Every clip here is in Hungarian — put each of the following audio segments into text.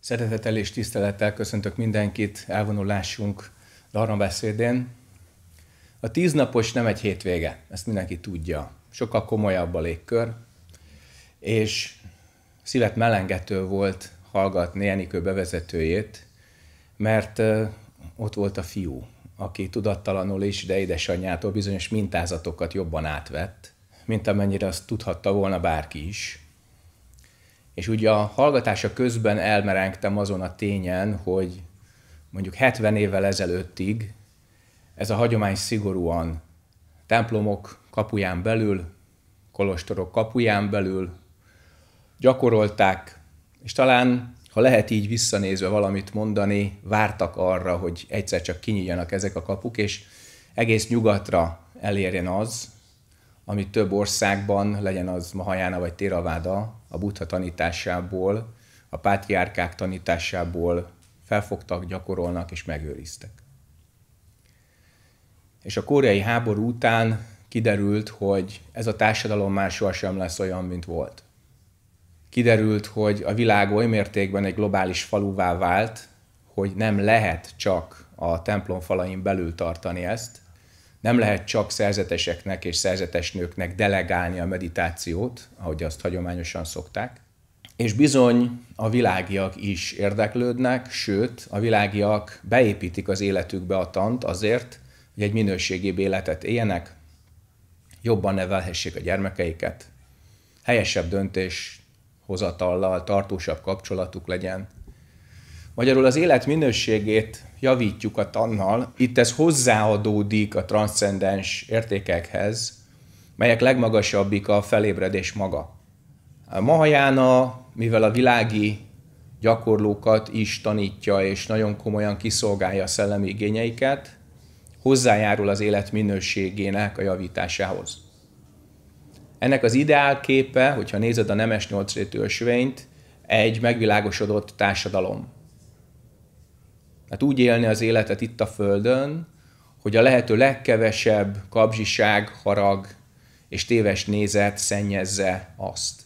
Szeretettel és tisztelettel köszöntök mindenkit elvonulásunk beszédén. A tíznapos nem egy hétvége, ezt mindenki tudja. Sokkal komolyabb a légkör, és szívet melengető volt hallgatni Enikő bevezetőjét, mert ott volt a fiú, aki tudattalanul is, de édesanyjától bizonyos mintázatokat jobban átvett, mint amennyire azt tudhatta volna bárki is és ugye a hallgatása közben elmerengtem azon a tényen, hogy mondjuk 70 évvel ezelőttig ez a hagyomány szigorúan templomok kapuján belül, kolostorok kapuján belül gyakorolták, és talán, ha lehet így visszanézve valamit mondani, vártak arra, hogy egyszer csak kinyíljanak ezek a kapuk, és egész nyugatra elérjen az, ami több országban, legyen az Mahajána vagy Téraváda, a buddha tanításából, a pátriárkák tanításából felfogtak, gyakorolnak és megőriztek. És a koreai háború után kiderült, hogy ez a társadalom már sohasem lesz olyan, mint volt. Kiderült, hogy a világ oly mértékben egy globális faluvá vált, hogy nem lehet csak a templom falain belül tartani ezt, nem lehet csak szerzeteseknek és szerzetesnőknek delegálni a meditációt, ahogy azt hagyományosan szokták, és bizony a világiak is érdeklődnek, sőt, a világiak beépítik az életükbe a tant azért, hogy egy minőségébb életet éljenek, jobban nevelhessék a gyermekeiket, helyesebb döntés hozatallal tartósabb kapcsolatuk legyen. Magyarul az élet minőségét javítjuk a tannal. Itt ez hozzáadódik a transzcendens értékekhez, melyek legmagasabbik a felébredés maga. A Mahajána, mivel a világi gyakorlókat is tanítja, és nagyon komolyan kiszolgálja a szellemi igényeiket, hozzájárul az élet minőségének a javításához. Ennek az ideálképe, hogyha nézed a nemes nyolcrétű ösvényt, egy megvilágosodott társadalom. Tehát úgy élni az életet itt a Földön, hogy a lehető legkevesebb kapzsiság, harag és téves nézet szennyezze azt.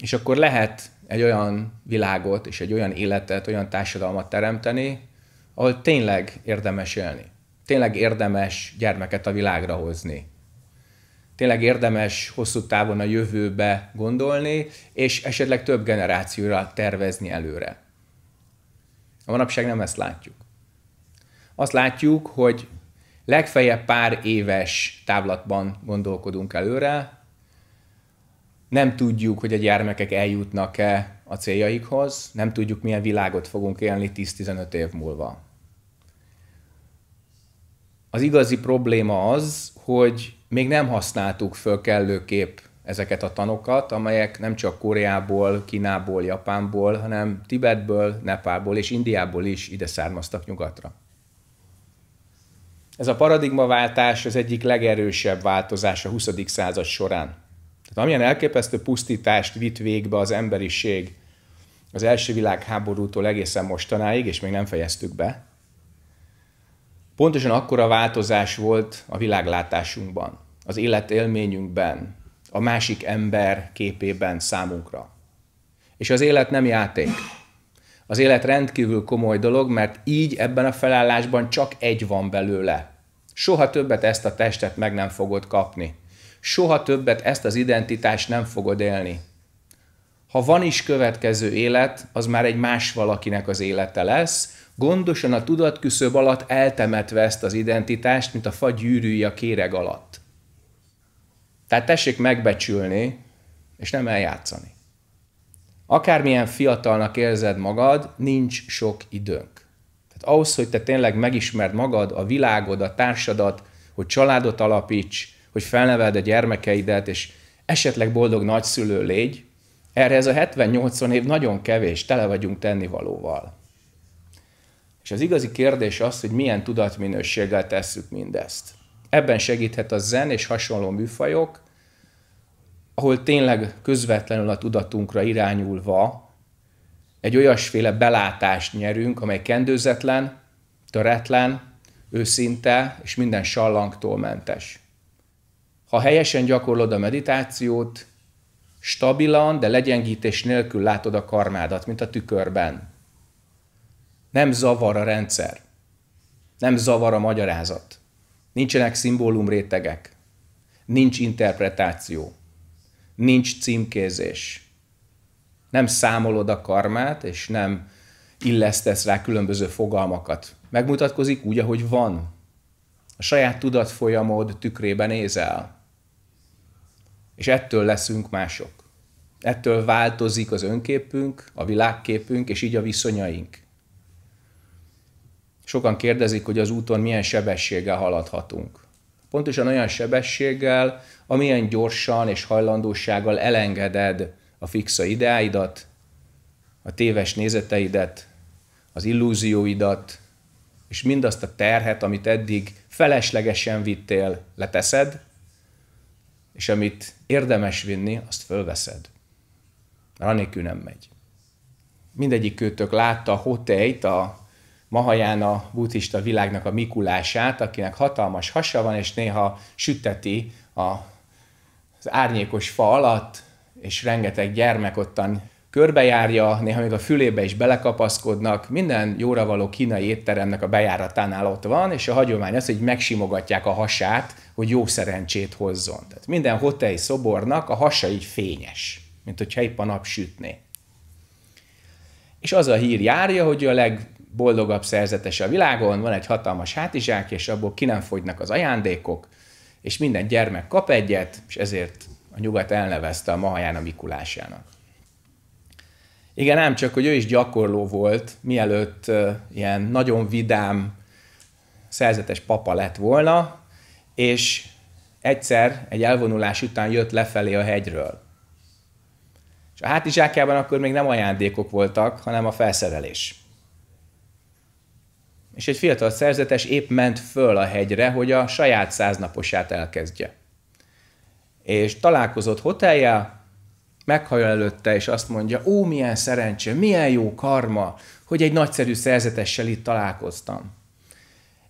És akkor lehet egy olyan világot és egy olyan életet, olyan társadalmat teremteni, ahol tényleg érdemes élni. Tényleg érdemes gyermeket a világra hozni. Tényleg érdemes hosszú távon a jövőbe gondolni, és esetleg több generációra tervezni előre. A manapság nem ezt látjuk. Azt látjuk, hogy legfeljebb pár éves távlatban gondolkodunk előre, nem tudjuk, hogy a gyermekek eljutnak-e a céljaikhoz, nem tudjuk, milyen világot fogunk élni 10-15 év múlva. Az igazi probléma az, hogy még nem használtuk föl kellőképp ezeket a tanokat, amelyek nem csak Koreából, Kínából, Japánból, hanem Tibetből, Nepálból és Indiából is ide származtak nyugatra. Ez a paradigmaváltás az egyik legerősebb változás a 20. század során. Tehát amilyen elképesztő pusztítást vitt végbe az emberiség az első világháborútól egészen mostanáig, és még nem fejeztük be, pontosan akkora változás volt a világlátásunkban, az életélményünkben, a másik ember képében számunkra. És az élet nem játék. Az élet rendkívül komoly dolog, mert így ebben a felállásban csak egy van belőle. Soha többet ezt a testet meg nem fogod kapni. Soha többet ezt az identitást nem fogod élni. Ha van is következő élet, az már egy más valakinek az élete lesz, gondosan a tudatküszöb alatt eltemetve ezt az identitást, mint a fagyűrűje a kéreg alatt. Tehát tessék megbecsülni, és nem eljátszani. Akármilyen fiatalnak érzed magad, nincs sok időnk. Tehát ahhoz, hogy te tényleg megismerd magad, a világod, a társadat, hogy családot alapíts, hogy felneveld a gyermekeidet, és esetleg boldog nagyszülő légy, erre ez a 70-80 év nagyon kevés, tele vagyunk tennivalóval. És az igazi kérdés az, hogy milyen tudatminőséggel tesszük mindezt. Ebben segíthet a zen és hasonló műfajok, ahol tényleg közvetlenül a tudatunkra irányulva egy olyasféle belátást nyerünk, amely kendőzetlen, töretlen, őszinte és minden sallangtól mentes. Ha helyesen gyakorlod a meditációt, stabilan, de legyengítés nélkül látod a karmádat, mint a tükörben. Nem zavar a rendszer. Nem zavar a magyarázat. Nincsenek szimbólumrétegek. Nincs interpretáció nincs címkézés. Nem számolod a karmát, és nem illesztesz rá különböző fogalmakat. Megmutatkozik úgy, ahogy van. A saját tudatfolyamod tükrében nézel. És ettől leszünk mások. Ettől változik az önképünk, a világképünk, és így a viszonyaink. Sokan kérdezik, hogy az úton milyen sebességgel haladhatunk pontosan olyan sebességgel, amilyen gyorsan és hajlandósággal elengeded a fixa ideáidat, a téves nézeteidet, az illúzióidat, és mindazt a terhet, amit eddig feleslegesen vittél, leteszed, és amit érdemes vinni, azt fölveszed. Mert anélkül nem megy. Mindegyik kötök látta a hoteit, a Mahajána buddhista világnak a Mikulását, akinek hatalmas hasa van, és néha sütteti a, az árnyékos fa alatt, és rengeteg gyermek ottan körbejárja, néha még a fülébe is belekapaszkodnak, minden jóra való kínai étteremnek a bejáratánál ott van, és a hagyomány az, hogy megsimogatják a hasát, hogy jó szerencsét hozzon. Tehát minden hotei szobornak a hasa így fényes, mint hogyha épp a nap sütné. És az a hír járja, hogy a leg Boldogabb szerzetes a világon, van egy hatalmas hátizsák, és abból ki nem fogynak az ajándékok, és minden gyermek kap egyet, és ezért a nyugat elnevezte a Mahaján a Mikulásának. Igen, ám csak, hogy ő is gyakorló volt, mielőtt ilyen nagyon vidám, szerzetes papa lett volna, és egyszer egy elvonulás után jött lefelé a hegyről. És a hátizsákjában akkor még nem ajándékok voltak, hanem a felszerelés és egy fiatal szerzetes épp ment föl a hegyre, hogy a saját száznaposát elkezdje. És találkozott hoteljel, meghajol előtte, és azt mondja, ó, milyen szerencse, milyen jó karma, hogy egy nagyszerű szerzetessel itt találkoztam.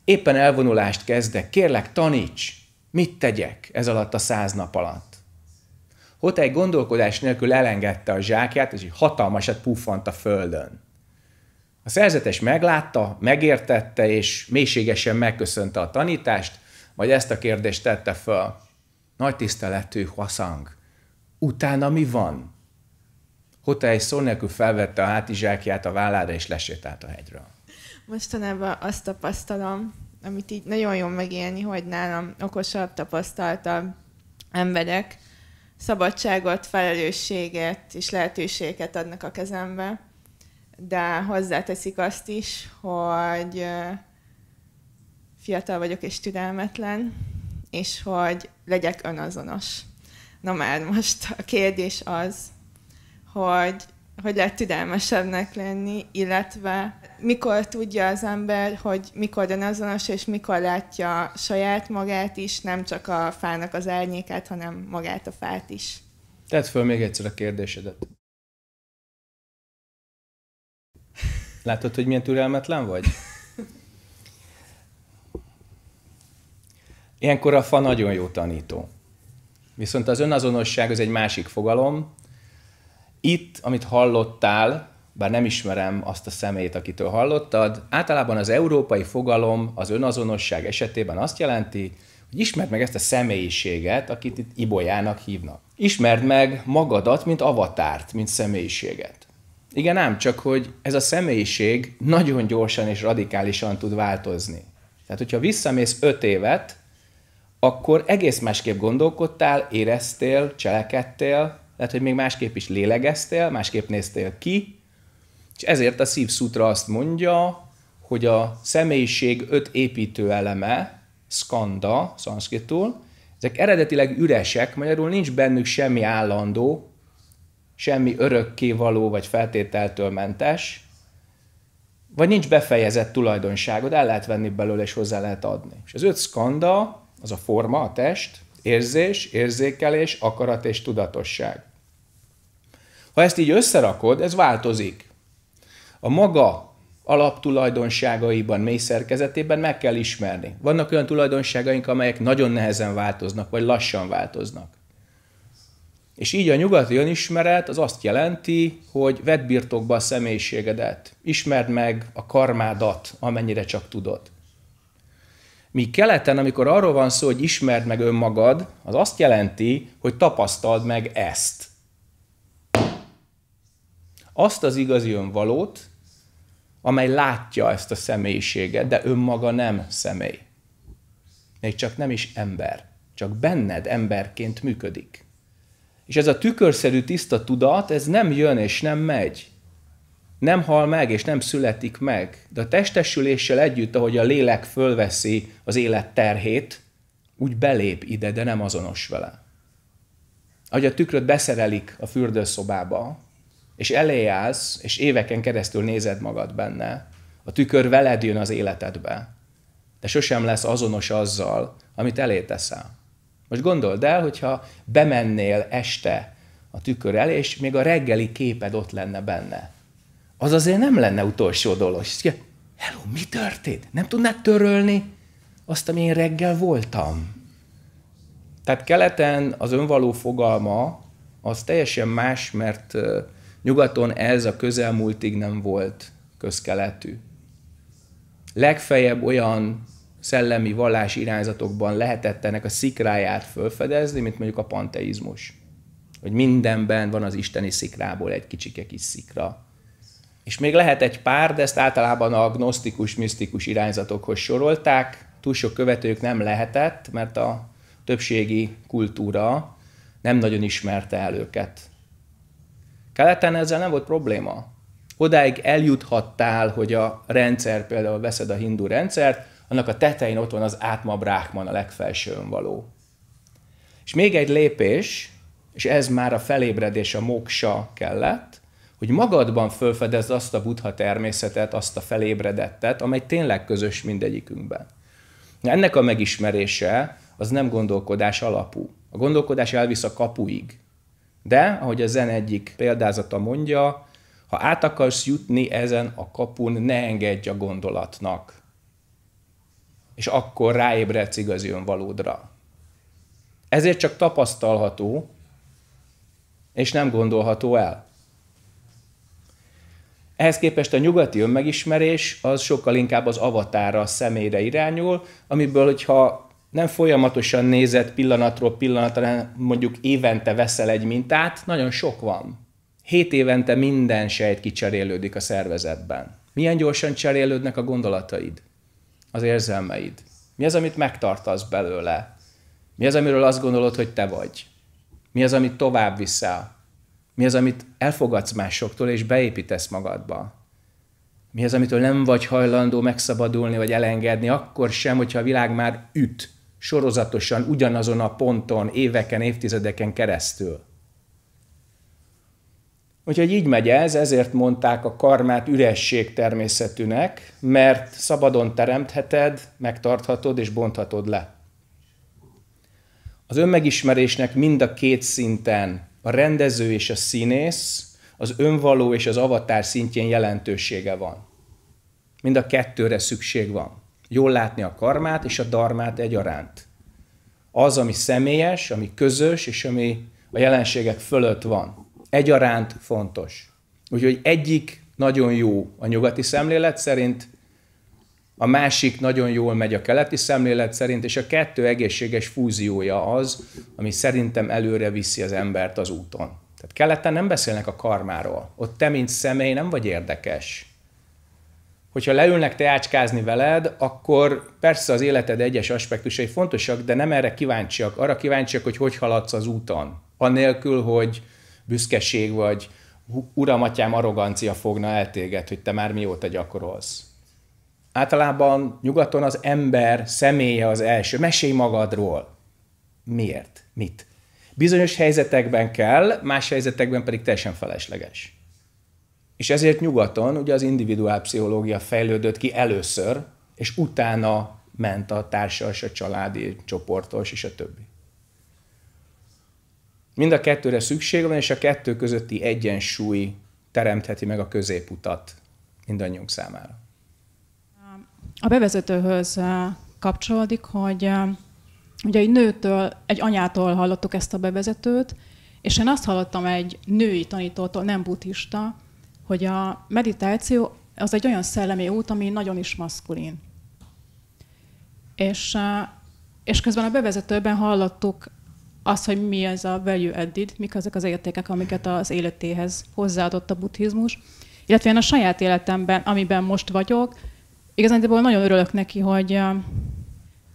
Éppen elvonulást kezdek, kérlek, taníts, mit tegyek ez alatt a száz nap alatt. Hotel gondolkodás nélkül elengedte a zsákját, és egy hatalmasat puffant a földön. A szerzetes meglátta, megértette és mélységesen megköszönte a tanítást, majd ezt a kérdést tette fel Nagy tiszteletű Huaszang, utána mi van? Hotei szó nélkül felvette a hátizsákját a vállára és lesétált a hegyről. Mostanában azt tapasztalom, amit így nagyon jól megélni, hogy nálam okosabb, tapasztaltabb emberek szabadságot, felelősséget és lehetőséget adnak a kezembe de hozzáteszik azt is, hogy fiatal vagyok és türelmetlen, és hogy legyek önazonos. Na már most a kérdés az, hogy hogy lehet türelmesebbnek lenni, illetve mikor tudja az ember, hogy mikor önazonos, és mikor látja saját magát is, nem csak a fának az árnyékát, hanem magát a fát is. Tedd föl még egyszer a kérdésedet. Látod, hogy milyen türelmetlen vagy? Ilyenkor a fa nagyon jó tanító. Viszont az önazonosság az egy másik fogalom. Itt, amit hallottál, bár nem ismerem azt a személyt, akitől hallottad, általában az európai fogalom az önazonosság esetében azt jelenti, hogy ismerd meg ezt a személyiséget, akit itt Ibolyának hívnak. Ismerd meg magadat, mint avatárt, mint személyiséget. Igen, ám csak, hogy ez a személyiség nagyon gyorsan és radikálisan tud változni. Tehát, hogyha visszamész öt évet, akkor egész másképp gondolkodtál, éreztél, cselekedtél, lehet, hogy még másképp is lélegeztél, másképp néztél ki, és ezért a Sutra azt mondja, hogy a személyiség öt építő eleme, skanda, szanszkitul, ezek eredetileg üresek, magyarul nincs bennük semmi állandó, semmi örökkévaló vagy feltételtől mentes, vagy nincs befejezett tulajdonságod, el lehet venni belőle és hozzá lehet adni. És az öt skanda, az a forma, a test, érzés, érzékelés, akarat és tudatosság. Ha ezt így összerakod, ez változik. A maga alaptulajdonságaiban, mély szerkezetében meg kell ismerni. Vannak olyan tulajdonságaink, amelyek nagyon nehezen változnak, vagy lassan változnak. És így a nyugati önismeret az azt jelenti, hogy vedd birtokba a személyiségedet, ismerd meg a karmádat, amennyire csak tudod. Míg keleten, amikor arról van szó, hogy ismerd meg önmagad, az azt jelenti, hogy tapasztald meg ezt. Azt az igazi önvalót, amely látja ezt a személyiséget, de önmaga nem személy. Még csak nem is ember, csak benned emberként működik. És ez a tükörszerű tiszta tudat, ez nem jön és nem megy. Nem hal meg és nem születik meg. De a testesüléssel együtt, ahogy a lélek fölveszi az élet terhét, úgy belép ide, de nem azonos vele. Ahogy a tükröt beszerelik a fürdőszobába, és elé állsz, és éveken keresztül nézed magad benne, a tükör veled jön az életedbe, de sosem lesz azonos azzal, amit elé teszel. Most gondold el, hogyha bemennél este a tükör elé, és még a reggeli képed ott lenne benne. Az azért nem lenne utolsó dolog. És hello, mi történt? Nem tudnád törölni azt, ami én reggel voltam? Tehát keleten az önvaló fogalma az teljesen más, mert nyugaton ez a közelmúltig nem volt közkeletű. Legfeljebb olyan szellemi vallási irányzatokban lehetett ennek a szikráját fölfedezni, mint mondjuk a panteizmus. Hogy mindenben van az isteni szikrából egy kicsike kis szikra. És még lehet egy pár, de ezt általában a gnosztikus, misztikus irányzatokhoz sorolták. Túl sok követőjük nem lehetett, mert a többségi kultúra nem nagyon ismerte el őket. Keleten ezzel nem volt probléma. Odáig eljuthattál, hogy a rendszer, például veszed a hindu rendszert, annak a tetején ott van az átma brákman, a legfelsőn való. És még egy lépés, és ez már a felébredés, a moksa kellett, hogy magadban fölfedezd azt a buddha természetet, azt a felébredettet, amely tényleg közös mindegyikünkben. ennek a megismerése az nem gondolkodás alapú. A gondolkodás elvisz a kapuig. De, ahogy a zen egyik példázata mondja, ha át akarsz jutni ezen a kapun, ne engedj a gondolatnak és akkor ráébredsz igazi önvalódra. Ezért csak tapasztalható, és nem gondolható el. Ehhez képest a nyugati önmegismerés az sokkal inkább az avatára, a személyre irányul, amiből, hogyha nem folyamatosan nézett pillanatról pillanatra, mondjuk évente veszel egy mintát, nagyon sok van. Hét évente minden sejt kicserélődik a szervezetben. Milyen gyorsan cserélődnek a gondolataid? az érzelmeid? Mi az, amit megtartasz belőle? Mi az, amiről azt gondolod, hogy te vagy? Mi az, amit tovább viszel? Mi az, amit elfogadsz másoktól és beépítesz magadba? Mi az, amitől nem vagy hajlandó megszabadulni vagy elengedni, akkor sem, hogyha a világ már üt sorozatosan ugyanazon a ponton, éveken, évtizedeken keresztül? Úgyhogy így megy ez, ezért mondták a karmát üresség természetűnek, mert szabadon teremtheted, megtarthatod és bonthatod le. Az önmegismerésnek mind a két szinten, a rendező és a színész, az önvaló és az avatár szintjén jelentősége van. Mind a kettőre szükség van. Jól látni a karmát és a darmát egyaránt. Az, ami személyes, ami közös, és ami a jelenségek fölött van egyaránt fontos. Úgyhogy egyik nagyon jó a nyugati szemlélet szerint, a másik nagyon jól megy a keleti szemlélet szerint, és a kettő egészséges fúziója az, ami szerintem előre viszi az embert az úton. Tehát keleten nem beszélnek a karmáról. Ott te, mint személy nem vagy érdekes. Hogyha leülnek teácskázni veled, akkor persze az életed egyes aspektusai fontosak, de nem erre kíváncsiak. Arra kíváncsiak, hogy hogy haladsz az úton. Anélkül, hogy büszkeség vagy uramatyám arrogancia fogna el téged, hogy te már mióta gyakorolsz. Általában nyugaton az ember személye az első. Mesélj magadról. Miért? Mit? Bizonyos helyzetekben kell, más helyzetekben pedig teljesen felesleges. És ezért nyugaton ugye az individuál pszichológia fejlődött ki először, és utána ment a társas, a családi, csoportos és a többi. Mind a kettőre szükség van, és a kettő közötti egyensúly teremtheti meg a középutat mindannyiunk számára. A bevezetőhöz eh, kapcsolódik, hogy eh, ugye egy nőtől, egy anyától hallottuk ezt a bevezetőt, és én azt hallottam egy női tanítótól, nem buddhista, hogy a meditáció az egy olyan szellemi út, ami nagyon is maszkulin. És, eh, és közben a bevezetőben hallottuk az, hogy mi ez a value added, mik azok az értékek, amiket az életéhez hozzáadott a buddhizmus, illetve én a saját életemben, amiben most vagyok, igazándiból nagyon örülök neki, hogy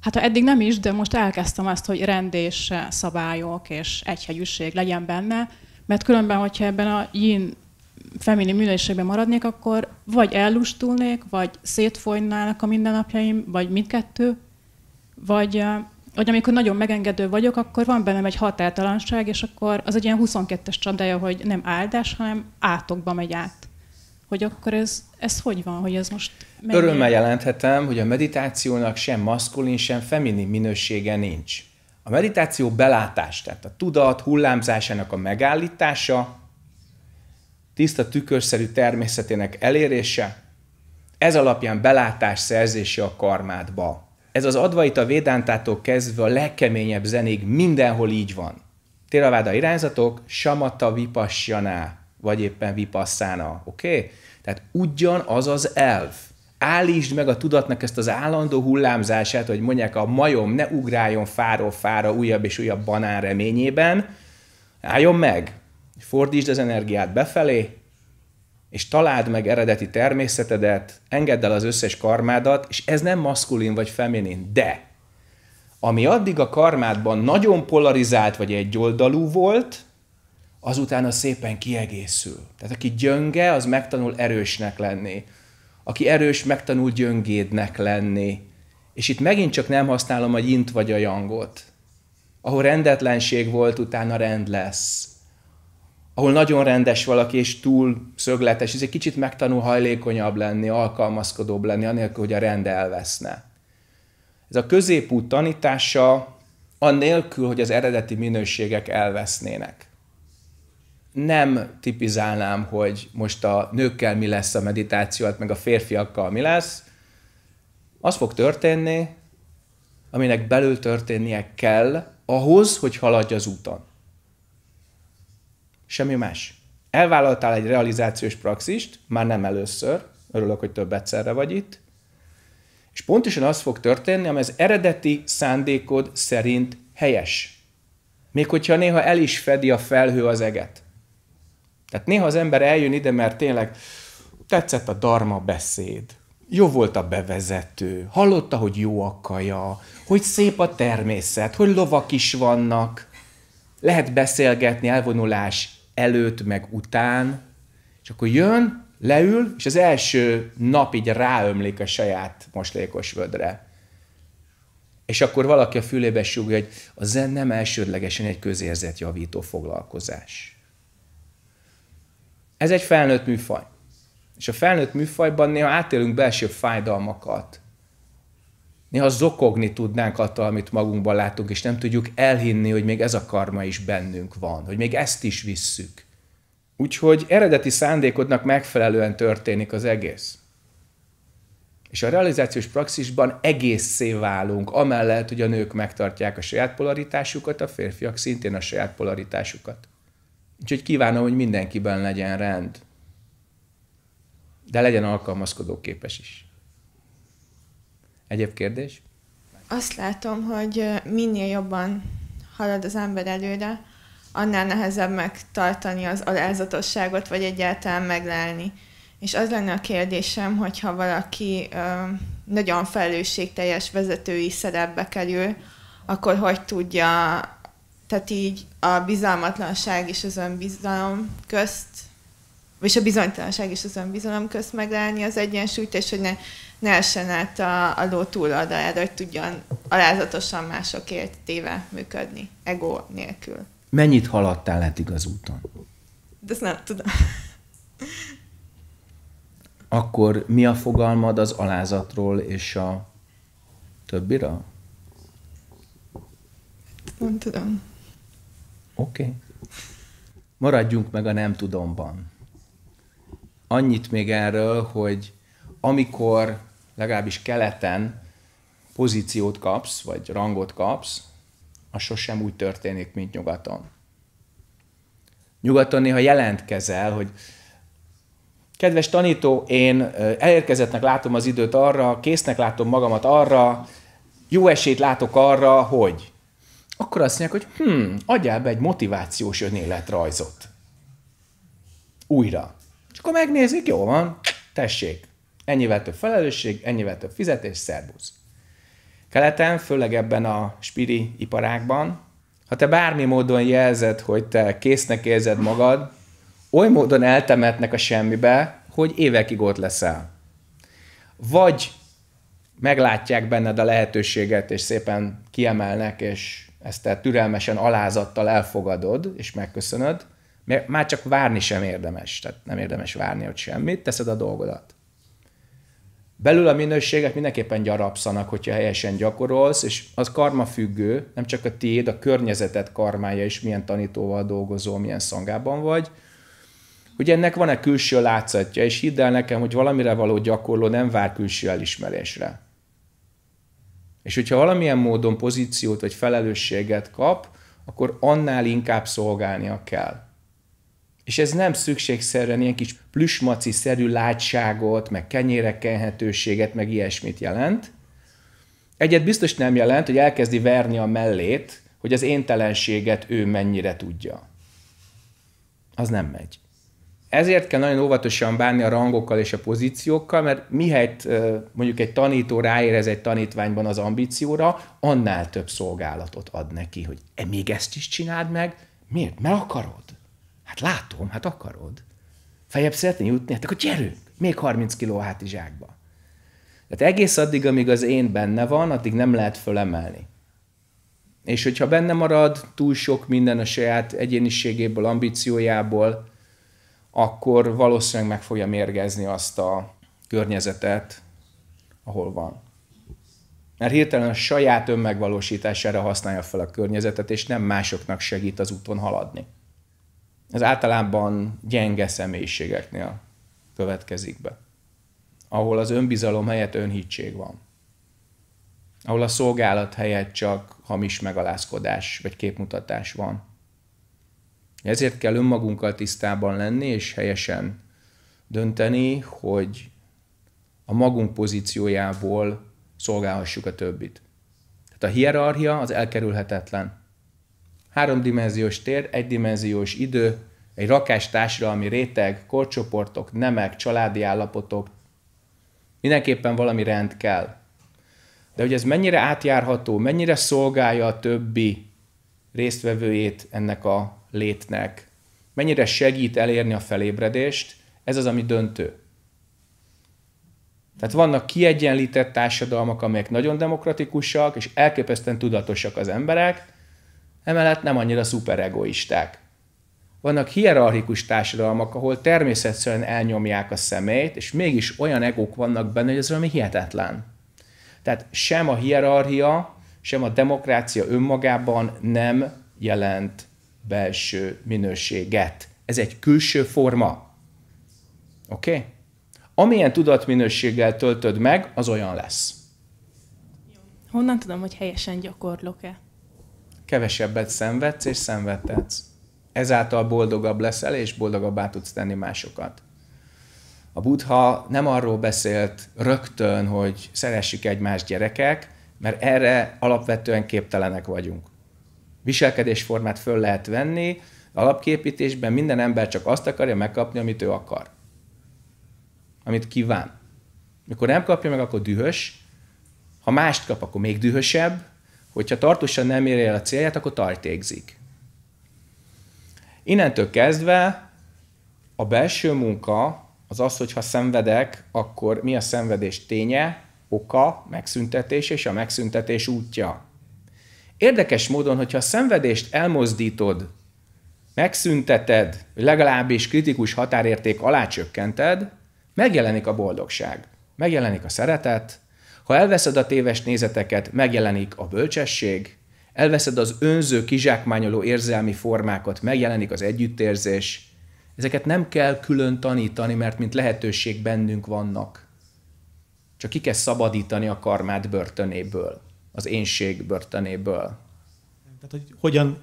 hát ha eddig nem is, de most elkezdtem azt, hogy és szabályok és egyhegyűség legyen benne, mert különben, hogyha ebben a yin feminin minőségben maradnék, akkor vagy ellustulnék, vagy szétfolynának a mindennapjaim, vagy mindkettő, vagy hogy amikor nagyon megengedő vagyok, akkor van bennem egy határtalanság, és akkor az egy ilyen 22-es csapdája, hogy nem áldás, hanem átokba megy át. Hogy akkor ez, ez hogy van, hogy ez most... Mennyi? Örömmel jelenthetem, hogy a meditációnak sem maszkulin, sem feminin minősége nincs. A meditáció belátás, tehát a tudat hullámzásának a megállítása, tiszta tükörszerű természetének elérése, ez alapján belátás szerzése a karmádba. Ez az advaita védántától kezdve a legkeményebb zenék mindenhol így van. Téraváda irányzatok, samata vipassjaná, vagy éppen vipasszána, oké? Okay? Tehát ugyanaz az elv. Állítsd meg a tudatnak ezt az állandó hullámzását, hogy mondják a majom ne ugráljon fáról fára újabb és újabb banán reményében, álljon meg, fordítsd az energiát befelé, és találd meg eredeti természetedet, engedd el az összes karmádat, és ez nem maszkulin vagy feminin, de ami addig a karmádban nagyon polarizált vagy egyoldalú volt, azután az szépen kiegészül. Tehát aki gyönge, az megtanul erősnek lenni. Aki erős, megtanul gyöngédnek lenni. És itt megint csak nem használom a jint vagy a jangot. Ahol rendetlenség volt, utána rend lesz ahol nagyon rendes valaki és túl szögletes, ez egy kicsit megtanul hajlékonyabb lenni, alkalmazkodóbb lenni, anélkül, hogy a rend elveszne. Ez a középút tanítása annélkül, hogy az eredeti minőségek elvesznének. Nem tipizálnám, hogy most a nőkkel mi lesz a meditáció, hát meg a férfiakkal mi lesz. Az fog történni, aminek belül történnie kell ahhoz, hogy haladj az úton semmi más. Elvállaltál egy realizációs praxist, már nem először, örülök, hogy több egyszerre vagy itt, és pontosan az fog történni, ami az eredeti szándékod szerint helyes. Még hogyha néha el is fedi a felhő az eget. Tehát néha az ember eljön ide, mert tényleg tetszett a darma beszéd, jó volt a bevezető, hallotta, hogy jó a kaja, hogy szép a természet, hogy lovak is vannak, lehet beszélgetni, elvonulás, előtt, meg után, és akkor jön, leül, és az első nap így ráömlik a saját moslékos vödre. És akkor valaki a fülébe súgja, hogy a zen nem elsődlegesen egy közérzetjavító foglalkozás. Ez egy felnőtt műfaj. És a felnőtt műfajban néha átélünk belső fájdalmakat, Néha zokogni tudnánk attól, amit magunkban látunk, és nem tudjuk elhinni, hogy még ez a karma is bennünk van, hogy még ezt is visszük. Úgyhogy eredeti szándékodnak megfelelően történik az egész. És a realizációs praxisban egészé válunk, amellett, hogy a nők megtartják a saját polaritásukat, a férfiak szintén a saját polaritásukat. Úgyhogy kívánom, hogy mindenkiben legyen rend, de legyen alkalmazkodó képes is. Egyéb kérdés? Azt látom, hogy minél jobban halad az ember előre, annál nehezebb megtartani az alázatosságot, vagy egyáltalán meglelni. És az lenne a kérdésem, hogyha valaki ö, nagyon felelősségteljes vezetői szerepbe kerül, akkor hogy tudja, tehát így a bizalmatlanság és az önbizalom közt és a bizonytalanság és az önbizalom közt megállni az egyensúlyt, és hogy ne, ne essen át a, a ló túloldalára, hogy tudjon alázatosan másokért téve működni, ego nélkül. Mennyit haladtál eddig az úton? De ezt nem tudom. Akkor mi a fogalmad az alázatról és a többira? Nem tudom. Oké. Okay. Maradjunk meg a nem tudomban annyit még erről, hogy amikor legalábbis keleten pozíciót kapsz, vagy rangot kapsz, az sosem úgy történik, mint nyugaton. Nyugaton néha jelentkezel, hogy kedves tanító, én elérkezettnek látom az időt arra, késznek látom magamat arra, jó esélyt látok arra, hogy. Akkor azt mondják, hogy hm, adjál be egy motivációs önéletrajzot. Újra. És akkor megnézik, jó van, tessék, ennyivel több felelősség, ennyivel több fizetés, szervusz. Keleten, főleg ebben a spiri iparákban, ha te bármi módon jelzed, hogy te késznek érzed magad, oly módon eltemetnek a semmibe, hogy évekig ott leszel. Vagy meglátják benned a lehetőséget, és szépen kiemelnek, és ezt te türelmesen alázattal elfogadod, és megköszönöd, mert már csak várni sem érdemes, tehát nem érdemes várni ott semmit, teszed a dolgodat. Belül a minőségek mindenképpen gyarapszanak, hogyha helyesen gyakorolsz, és az karma függő, nem csak a tiéd, a környezeted karmája is, milyen tanítóval dolgozol, milyen szangában vagy, hogy ennek van-e külső látszatja, és hidd el nekem, hogy valamire való gyakorló nem vár külső elismerésre. És hogyha valamilyen módon pozíciót vagy felelősséget kap, akkor annál inkább szolgálnia kell. És ez nem szükségszerűen ilyen kis plüsmaci-szerű látságot, meg kenyérekkenhetőséget, meg ilyesmit jelent. Egyet biztos nem jelent, hogy elkezdi verni a mellét, hogy az éntelenséget ő mennyire tudja. Az nem megy. Ezért kell nagyon óvatosan bánni a rangokkal és a pozíciókkal, mert mihelyt mondjuk egy tanító ráérez egy tanítványban az ambícióra, annál több szolgálatot ad neki, hogy e, még ezt is csináld meg, miért? Mert akarod. Hát látom, hát akarod. Fejebb szeretnél jutni? Hát akkor gyerünk, még 30 kiló a hátizsákba. Tehát egész addig, amíg az én benne van, addig nem lehet fölemelni. És hogyha benne marad túl sok minden a saját egyéniségéből, ambíciójából, akkor valószínűleg meg fogja mérgezni azt a környezetet, ahol van. Mert hirtelen a saját önmegvalósítására használja fel a környezetet, és nem másoknak segít az úton haladni ez általában gyenge személyiségeknél következik be. Ahol az önbizalom helyett önhítség van. Ahol a szolgálat helyett csak hamis megalázkodás vagy képmutatás van. Ezért kell önmagunkkal tisztában lenni és helyesen dönteni, hogy a magunk pozíciójából szolgálhassuk a többit. Tehát a hierarchia az elkerülhetetlen háromdimenziós tér, egydimenziós idő, egy rakás ami réteg, korcsoportok, nemek, családi állapotok, mindenképpen valami rend kell. De hogy ez mennyire átjárható, mennyire szolgálja a többi résztvevőjét ennek a létnek, mennyire segít elérni a felébredést, ez az, ami döntő. Tehát vannak kiegyenlített társadalmak, amelyek nagyon demokratikusak, és elképesztően tudatosak az emberek, emellett nem annyira szuperegoisták. Vannak hierarchikus társadalmak, ahol természetesen elnyomják a szemét, és mégis olyan egók vannak benne, hogy ez valami hihetetlen. Tehát sem a hierarchia, sem a demokrácia önmagában nem jelent belső minőséget. Ez egy külső forma. Oké? Okay? Amilyen tudatminőséggel töltöd meg, az olyan lesz. Honnan tudom, hogy helyesen gyakorlok-e? kevesebbet szenvedsz és szenvedhetsz. Ezáltal boldogabb leszel, és boldogabbá tudsz tenni másokat. A Buddha nem arról beszélt rögtön, hogy szeressük egymást gyerekek, mert erre alapvetően képtelenek vagyunk. Viselkedésformát föl lehet venni, alapképítésben minden ember csak azt akarja megkapni, amit ő akar. Amit kíván. Mikor nem kapja meg, akkor dühös, ha mást kap, akkor még dühösebb, hogyha tartósan nem ér el a célját, akkor tartékzik. Innentől kezdve a belső munka az az, hogy ha szenvedek, akkor mi a szenvedés ténye, oka, megszüntetés és a megszüntetés útja. Érdekes módon, hogyha a szenvedést elmozdítod, megszünteted, legalábbis kritikus határérték alá csökkented, megjelenik a boldogság, megjelenik a szeretet, ha elveszed a téves nézeteket, megjelenik a bölcsesség, elveszed az önző, kizsákmányoló érzelmi formákat, megjelenik az együttérzés. Ezeket nem kell külön tanítani, mert mint lehetőség bennünk vannak. Csak ki kell szabadítani a karmát börtönéből, az énség börtönéből. Tehát, hogy hogyan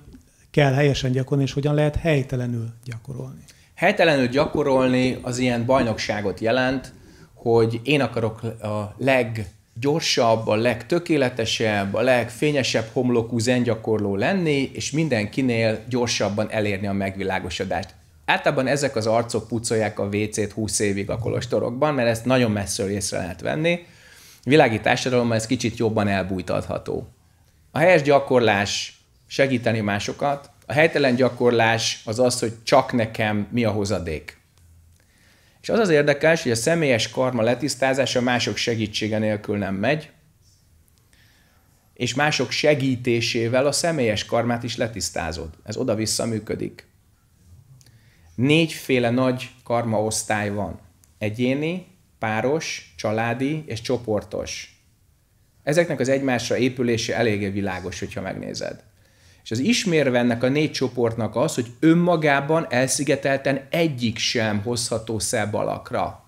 kell helyesen gyakorolni, és hogyan lehet helytelenül gyakorolni? Helytelenül gyakorolni az ilyen bajnokságot jelent, hogy én akarok a leg leggyorsabb, a legtökéletesebb, a legfényesebb homlokú zengyakorló lenni, és mindenkinél gyorsabban elérni a megvilágosodást. Általában ezek az arcok pucolják a WC-t 20 évig a kolostorokban, mert ezt nagyon messziről észre lehet venni. Világi társadalomban ez kicsit jobban elbújtatható. A helyes gyakorlás segíteni másokat, a helytelen gyakorlás az az, hogy csak nekem mi a hozadék. És az az érdekes, hogy a személyes karma letisztázása mások segítsége nélkül nem megy, és mások segítésével a személyes karmát is letisztázod. Ez oda-vissza működik. Négyféle nagy karma osztály van. Egyéni, páros, családi és csoportos. Ezeknek az egymásra épülése eléggé világos, hogyha megnézed. És az ismérve ennek a négy csoportnak az, hogy önmagában elszigetelten egyik sem hozható szebb alakra.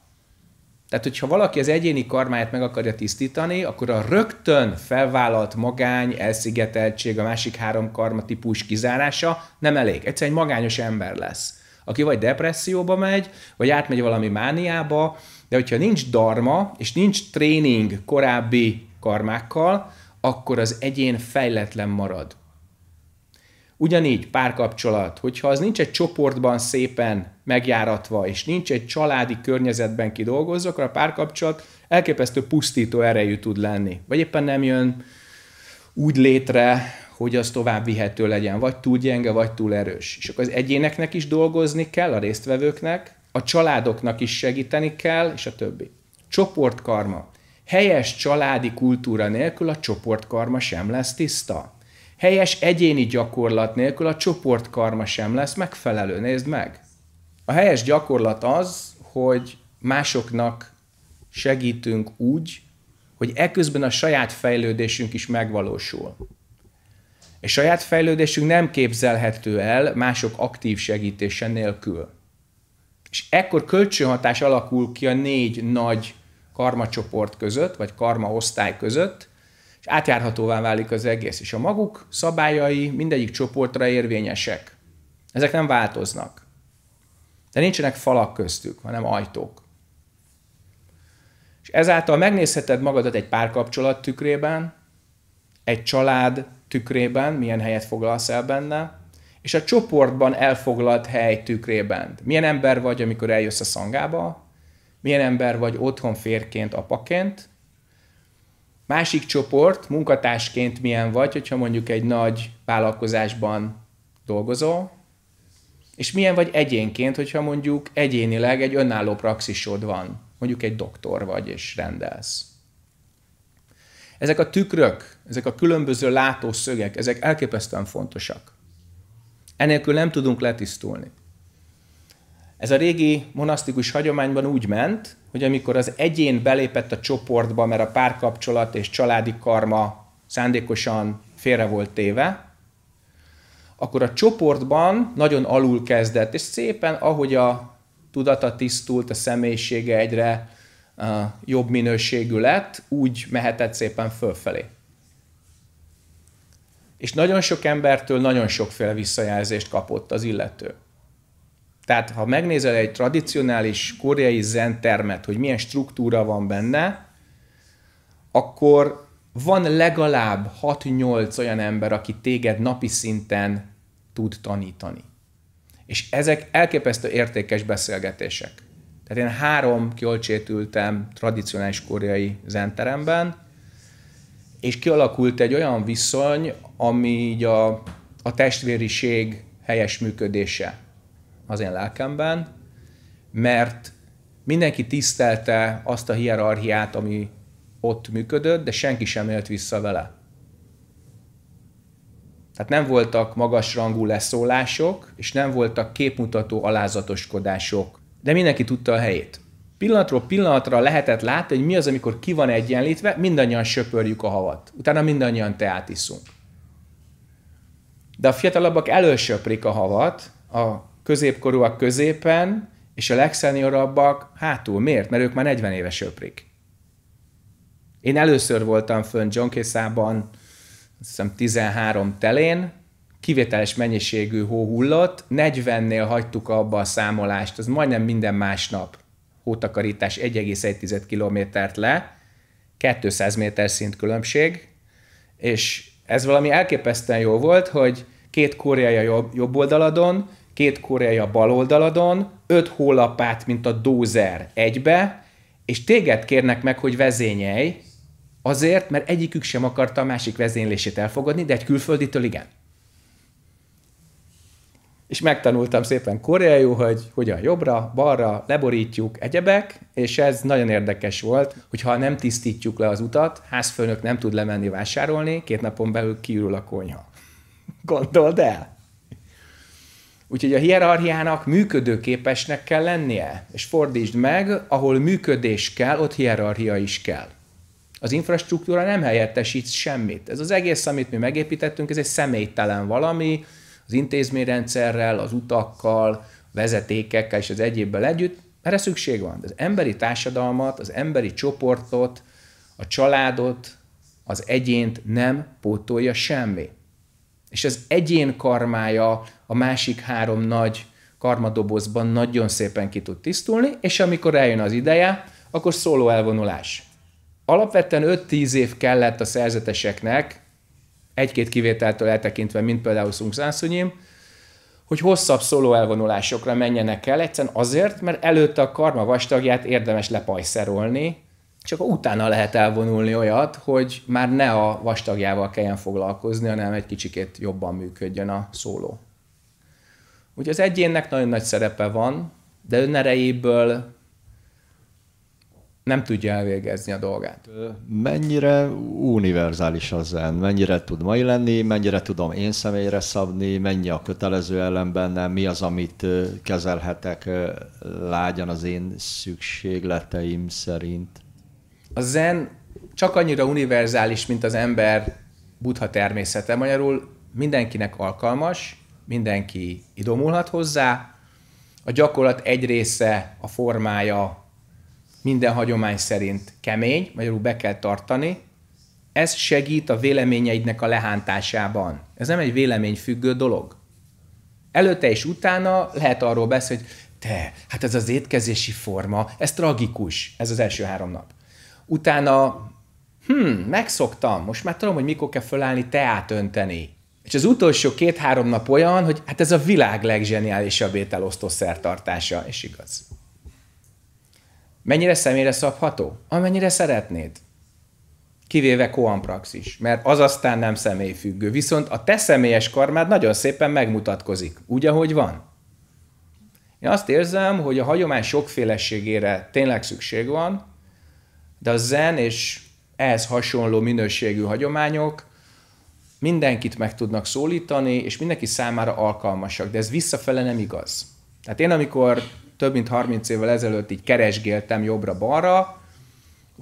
Tehát, hogyha valaki az egyéni karmáját meg akarja tisztítani, akkor a rögtön felvállalt magány, elszigeteltség, a másik három karma típus kizárása nem elég. Egyszerűen egy magányos ember lesz, aki vagy depresszióba megy, vagy átmegy valami mániába, de hogyha nincs darma, és nincs tréning korábbi karmákkal, akkor az egyén fejletlen marad. Ugyanígy párkapcsolat, hogyha az nincs egy csoportban szépen megjáratva, és nincs egy családi környezetben kidolgozva, akkor a párkapcsolat elképesztő pusztító erejű tud lenni. Vagy éppen nem jön úgy létre, hogy az tovább vihető legyen, vagy túl gyenge, vagy túl erős. És akkor az egyéneknek is dolgozni kell, a résztvevőknek, a családoknak is segíteni kell, és a többi. Csoportkarma. Helyes családi kultúra nélkül a csoportkarma sem lesz tiszta. Helyes egyéni gyakorlat nélkül a csoportkarma sem lesz megfelelő. Nézd meg! A helyes gyakorlat az, hogy másoknak segítünk úgy, hogy eközben a saját fejlődésünk is megvalósul. És saját fejlődésünk nem képzelhető el mások aktív segítése nélkül. És ekkor kölcsönhatás alakul ki a négy nagy karmacsoport között, vagy karma osztály között, átjárhatóvá válik az egész, és a maguk szabályai mindegyik csoportra érvényesek. Ezek nem változnak. De nincsenek falak köztük, hanem ajtók. És ezáltal megnézheted magadat egy párkapcsolat tükrében, egy család tükrében, milyen helyet foglalsz el benne, és a csoportban elfoglalt hely tükrében. Milyen ember vagy, amikor eljössz a szangába, milyen ember vagy otthon férként, apaként, Másik csoport, munkatársként milyen vagy, hogyha mondjuk egy nagy vállalkozásban dolgozol, és milyen vagy egyénként, hogyha mondjuk egyénileg egy önálló praxisod van, mondjuk egy doktor vagy és rendelsz. Ezek a tükrök, ezek a különböző látószögek, ezek elképesztően fontosak. Enélkül nem tudunk letisztulni. Ez a régi monasztikus hagyományban úgy ment, hogy amikor az egyén belépett a csoportba, mert a párkapcsolat és családi karma szándékosan félre volt téve, akkor a csoportban nagyon alul kezdett, és szépen, ahogy a tudata tisztult, a személyisége egyre uh, jobb minőségű lett, úgy mehetett szépen fölfelé. És nagyon sok embertől nagyon sokféle visszajelzést kapott az illető. Tehát ha megnézel egy tradicionális koreai zen termet, hogy milyen struktúra van benne, akkor van legalább 6-8 olyan ember, aki téged napi szinten tud tanítani. És ezek elképesztő értékes beszélgetések. Tehát én három kölcsét ültem tradicionális koreai zenteremben, és kialakult egy olyan viszony, ami így a, a testvériség helyes működése az én lelkemben, mert mindenki tisztelte azt a hierarchiát, ami ott működött, de senki sem élt vissza vele. Tehát nem voltak magasrangú leszólások, és nem voltak képmutató alázatoskodások, de mindenki tudta a helyét. Pillanatról pillanatra lehetett látni, hogy mi az, amikor ki van egyenlítve, mindannyian söpörjük a havat. Utána mindannyian teát iszunk. De a fiatalabbak elősöprik a havat, a középkorúak középen, és a legszeniorabbak hátul. Miért? Mert ők már 40 éves söprik. Én először voltam fönn John Készában, azt hiszem 13 telén, kivételes mennyiségű hó hullott, 40-nél hagytuk abba a számolást, az majdnem minden másnap hótakarítás 1,1 kilométert le, 200 méter szint különbség, és ez valami elképesztően jó volt, hogy két koreai jobb, jobb oldaladon, két koreai bal oldaladon, öt hólapát, mint a dózer egybe, és téged kérnek meg, hogy vezényelj, azért, mert egyikük sem akarta a másik vezénylését elfogadni, de egy külfölditől igen. És megtanultam szépen koreaiul, hogy hogyan jobbra, balra, leborítjuk, egyebek, és ez nagyon érdekes volt, hogy ha nem tisztítjuk le az utat, házfőnök nem tud lemenni vásárolni, két napon belül kiürül a konyha. Gondold el! Úgyhogy a hierarchiának működőképesnek kell lennie, és fordítsd meg, ahol működés kell, ott hierarchia is kell. Az infrastruktúra nem helyettesít semmit. Ez az egész, amit mi megépítettünk, ez egy személytelen valami, az intézményrendszerrel, az utakkal, vezetékekkel és az egyébbel együtt, erre szükség van. De az emberi társadalmat, az emberi csoportot, a családot, az egyént nem pótolja semmi. És az egyén karmája a másik három nagy karmadobozban nagyon szépen ki tud tisztulni, és amikor eljön az ideje, akkor szóló elvonulás. Alapvetően 5-10 év kellett a szerzeteseknek, egy-két kivételtől eltekintve, mint például Sung hogy hosszabb szóló elvonulásokra menjenek el, egyszerűen azért, mert előtte a karma vastagját érdemes lepajszerolni, csak utána lehet elvonulni olyat, hogy már ne a vastagjával kelljen foglalkozni, hanem egy kicsikét jobban működjön a szóló. Ugye az egyénnek nagyon nagy szerepe van, de önerejéből nem tudja elvégezni a dolgát. Mennyire univerzális az zen? Mennyire tud mai lenni, mennyire tudom én személyre szabni, mennyi a kötelező ellen bennem, mi az, amit kezelhetek lágyan az én szükségleteim szerint? a zen csak annyira univerzális, mint az ember buddha természete. Magyarul mindenkinek alkalmas, mindenki idomulhat hozzá, a gyakorlat egy része, a formája minden hagyomány szerint kemény, magyarul be kell tartani, ez segít a véleményeidnek a lehántásában. Ez nem egy véleményfüggő dolog. Előtte és utána lehet arról beszélni, hogy te, hát ez az étkezési forma, ez tragikus, ez az első három nap utána hmm megszoktam, most már tudom, hogy mikor kell fölállni teát önteni. És az utolsó két-három nap olyan, hogy hát ez a világ legzseniálisabb ételosztó szertartása, és igaz. Mennyire személyre szabható? Amennyire szeretnéd. Kivéve koanpraxis, mert az aztán nem személyfüggő. Viszont a te személyes karmád nagyon szépen megmutatkozik, úgy, ahogy van. Én azt érzem, hogy a hagyomány sokféleségére tényleg szükség van, de a zen és ehhez hasonló minőségű hagyományok mindenkit meg tudnak szólítani, és mindenki számára alkalmasak, de ez visszafele nem igaz. Tehát én, amikor több mint 30 évvel ezelőtt így keresgéltem jobbra-balra,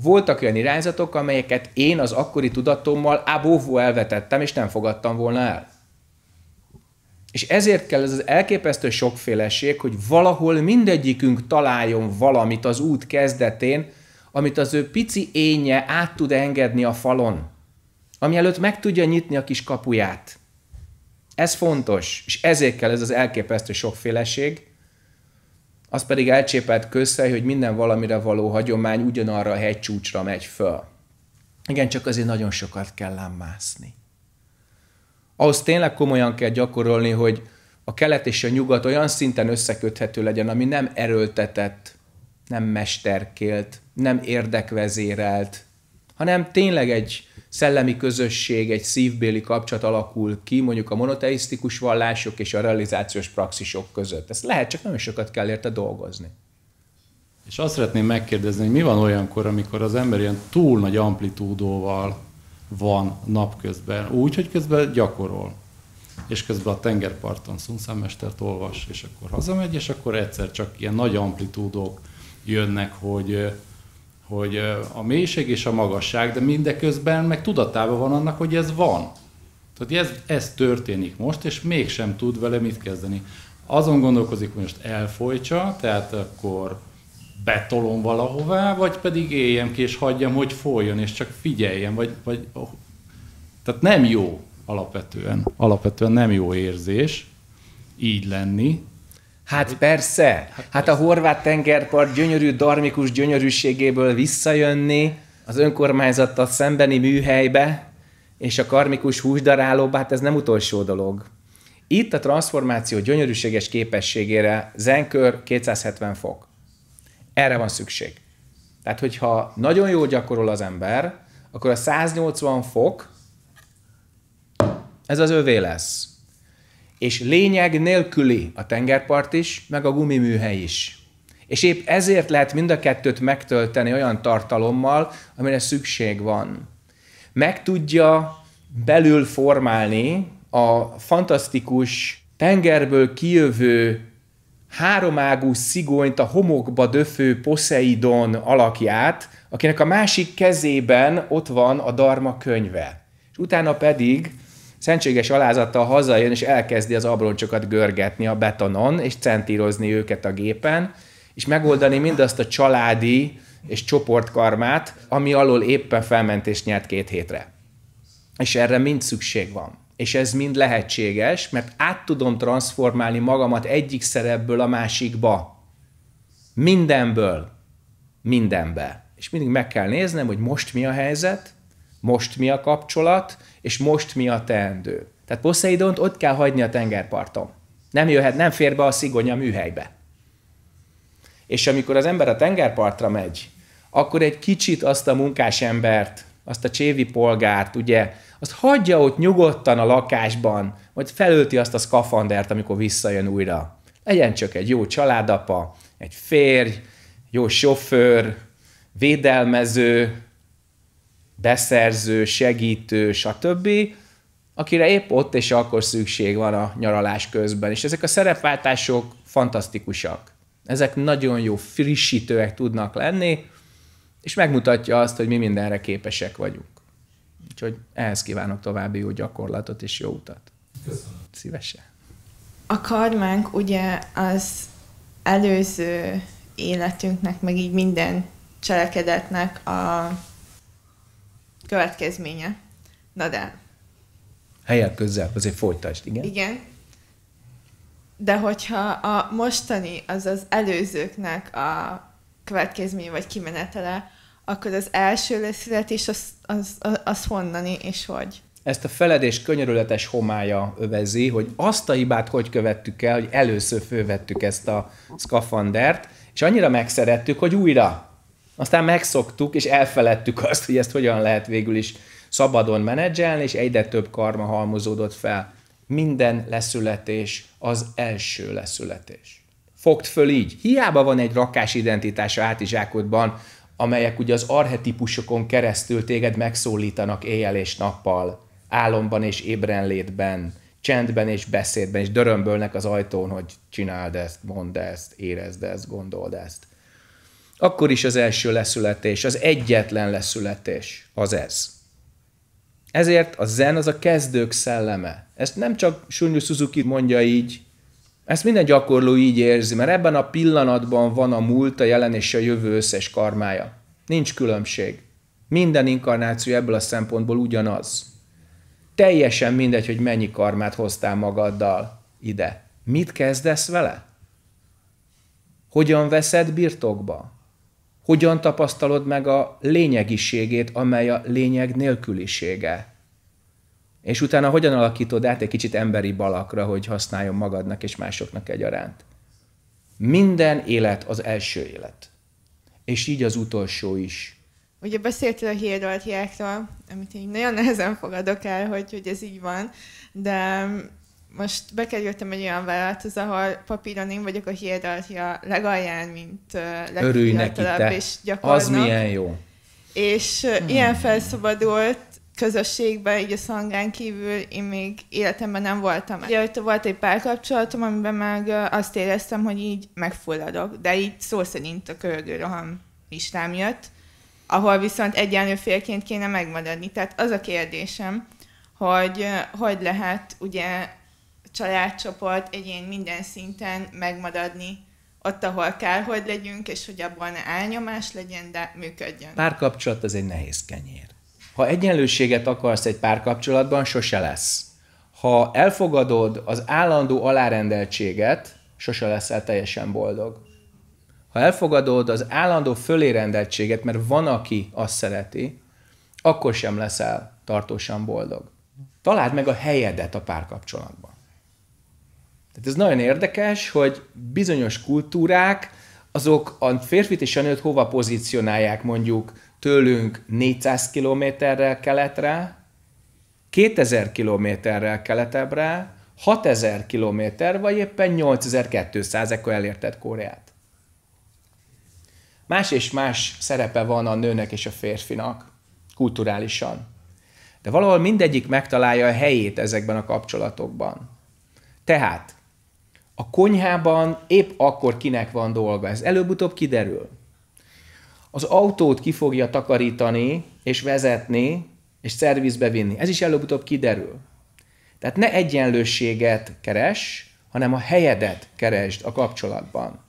voltak olyan irányzatok, amelyeket én az akkori tudatommal ábóvó elvetettem, és nem fogadtam volna el. És ezért kell ez az elképesztő sokféleség, hogy valahol mindegyikünk találjon valamit az út kezdetén, amit az ő pici énje át tud engedni a falon, ami előtt meg tudja nyitni a kis kapuját. Ez fontos, és ezért kell ez az elképesztő sokféleség, az pedig elcsépelt közhely, hogy minden valamire való hagyomány ugyanarra a hegycsúcsra megy föl. Igen, csak azért nagyon sokat kell ám Ahhoz tényleg komolyan kell gyakorolni, hogy a kelet és a nyugat olyan szinten összeköthető legyen, ami nem erőltetett, nem mesterkélt, nem érdekvezérelt, hanem tényleg egy szellemi közösség, egy szívbéli kapcsolat alakul ki mondjuk a monoteisztikus vallások és a realizációs praxisok között. Ezt lehet, csak nagyon sokat kell érte dolgozni. És azt szeretném megkérdezni, hogy mi van olyankor, amikor az ember ilyen túl nagy amplitúdóval van napközben, úgy, hogy közben gyakorol. És közben a tengerparton szunszámestert olvas, és akkor hazamegy, és akkor egyszer csak ilyen nagy amplitúdók jönnek, hogy hogy a mélység és a magasság, de mindeközben meg tudatában van annak, hogy ez van. Tehát ez, ez történik most, és mégsem tud vele mit kezdeni. Azon gondolkozik, hogy most elfolytsa, tehát akkor betolom valahová, vagy pedig éljem ki, és hagyjam, hogy folyjon, és csak figyeljem, vagy, vagy oh. tehát nem jó alapvetően, alapvetően nem jó érzés így lenni, Hát hogy... persze, hát, hát persze. a horvát tengerpart gyönyörű, darmikus gyönyörűségéből visszajönni az önkormányzattal szembeni műhelybe, és a karmikus húsdarálóba, hát ez nem utolsó dolog. Itt a transformáció gyönyörűséges képességére zenkör 270 fok. Erre van szükség. Tehát, hogyha nagyon jól gyakorol az ember, akkor a 180 fok, ez az övé lesz. És lényeg nélküli a tengerpart is, meg a gumiműhely is. És épp ezért lehet mind a kettőt megtölteni olyan tartalommal, amire szükség van. Meg tudja belül formálni a fantasztikus tengerből kijövő háromágú szigonyt a homokba döfő Poseidon alakját, akinek a másik kezében ott van a Dharma könyve. És utána pedig szentséges alázattal hazajön, és elkezdi az abroncsokat görgetni a betonon, és centírozni őket a gépen, és megoldani mindazt a családi és csoportkarmát, ami alól éppen felmentést nyert két hétre. És erre mind szükség van. És ez mind lehetséges, mert át tudom transformálni magamat egyik szerepből a másikba. Mindenből. Mindenbe. És mindig meg kell néznem, hogy most mi a helyzet, most mi a kapcsolat, és most mi a teendő. Tehát Poseidont ott kell hagyni a tengerparton. Nem jöhet, nem fér be a szigony a műhelybe. És amikor az ember a tengerpartra megy, akkor egy kicsit azt a munkásembert, azt a csévi polgárt, ugye, azt hagyja ott nyugodtan a lakásban, majd felölti azt a szkafandert, amikor visszajön újra. Legyen csak egy jó családapa, egy férj, jó sofőr, védelmező, beszerző, segítő, stb., akire épp ott és akkor szükség van a nyaralás közben. És ezek a szerepváltások fantasztikusak. Ezek nagyon jó frissítőek tudnak lenni, és megmutatja azt, hogy mi mindenre képesek vagyunk. Úgyhogy ehhez kívánok további jó gyakorlatot és jó utat. Köszönöm. Szívesen. A karmánk ugye az előző életünknek, meg így minden cselekedetnek a következménye. Na de. Helyek közel, azért folytasd, igen? Igen. De hogyha a mostani, az az előzőknek a következménye vagy kimenetele, akkor az első leszületés az, az, az, az honnani és hogy? Ezt a feledés könyörületes homája övezi, hogy azt a hibát hogy követtük el, hogy először fővettük ezt a szkafandert, és annyira megszerettük, hogy újra aztán megszoktuk, és elfeledtük azt, hogy ezt hogyan lehet végül is szabadon menedzselni, és egyre több karma halmozódott fel. Minden leszületés az első leszületés. Fogd föl így. Hiába van egy rakás identitása hátizsákodban, amelyek ugye az arhetipusokon keresztül téged megszólítanak éjjel és nappal, álomban és ébrenlétben, csendben és beszédben, és dörömbölnek az ajtón, hogy csináld ezt, mondd ezt, érezd ezt, gondold ezt akkor is az első leszületés, az egyetlen leszületés az ez. Ezért a zen az a kezdők szelleme. Ezt nem csak Sunyu Suzuki mondja így, ezt minden gyakorló így érzi, mert ebben a pillanatban van a múlt, a jelen és a jövő összes karmája. Nincs különbség. Minden inkarnáció ebből a szempontból ugyanaz. Teljesen mindegy, hogy mennyi karmát hoztál magaddal ide. Mit kezdesz vele? Hogyan veszed birtokba? hogyan tapasztalod meg a lényegiségét, amely a lényeg nélkülisége. És utána hogyan alakítod át egy kicsit emberi balakra, hogy használjon magadnak és másoknak egyaránt. Minden élet az első élet. És így az utolsó is. Ugye beszéltél a hierarchiákról, amit én nagyon nehezen fogadok el, hogy, hogy ez így van, de most bekerültem egy olyan vállalathoz, ahol papíron én vagyok a hierarchia legalján, mint uh, legfiatalabb, és gyakornok. Az milyen jó. És hmm. ilyen felszabadult közösségben, így a szangán kívül én még életemben nem voltam. Ugye ott volt egy párkapcsolatom, amiben meg azt éreztem, hogy így megfulladok, de így szó szerint a roham is rám jött, ahol viszont egyenlő félként kéne megmaradni. Tehát az a kérdésem, hogy hogy lehet ugye családcsoport, egyén minden szinten megmaradni ott, ahol kell, hogy legyünk, és hogy abban ne elnyomás legyen, de működjön. Párkapcsolat az egy nehéz kenyér. Ha egyenlőséget akarsz egy párkapcsolatban, sose lesz. Ha elfogadod az állandó alárendeltséget, sose leszel teljesen boldog. Ha elfogadod az állandó fölérendeltséget, mert van, aki azt szereti, akkor sem leszel tartósan boldog. Találd meg a helyedet a párkapcsolatban. Tehát ez nagyon érdekes, hogy bizonyos kultúrák, azok a férfit és a nőt hova pozícionálják mondjuk tőlünk 400 kilométerrel keletre, 2000 kilométerrel keletebbre, 6000 kilométer, vagy éppen 8200, ekkor elértett Koreát. Más és más szerepe van a nőnek és a férfinak, kulturálisan. De valahol mindegyik megtalálja a helyét ezekben a kapcsolatokban. Tehát a konyhában épp akkor kinek van dolga. Ez előbb-utóbb kiderül. Az autót ki fogja takarítani, és vezetni, és szervizbe vinni. Ez is előbb-utóbb kiderül. Tehát ne egyenlősséget keres, hanem a helyedet keresd a kapcsolatban.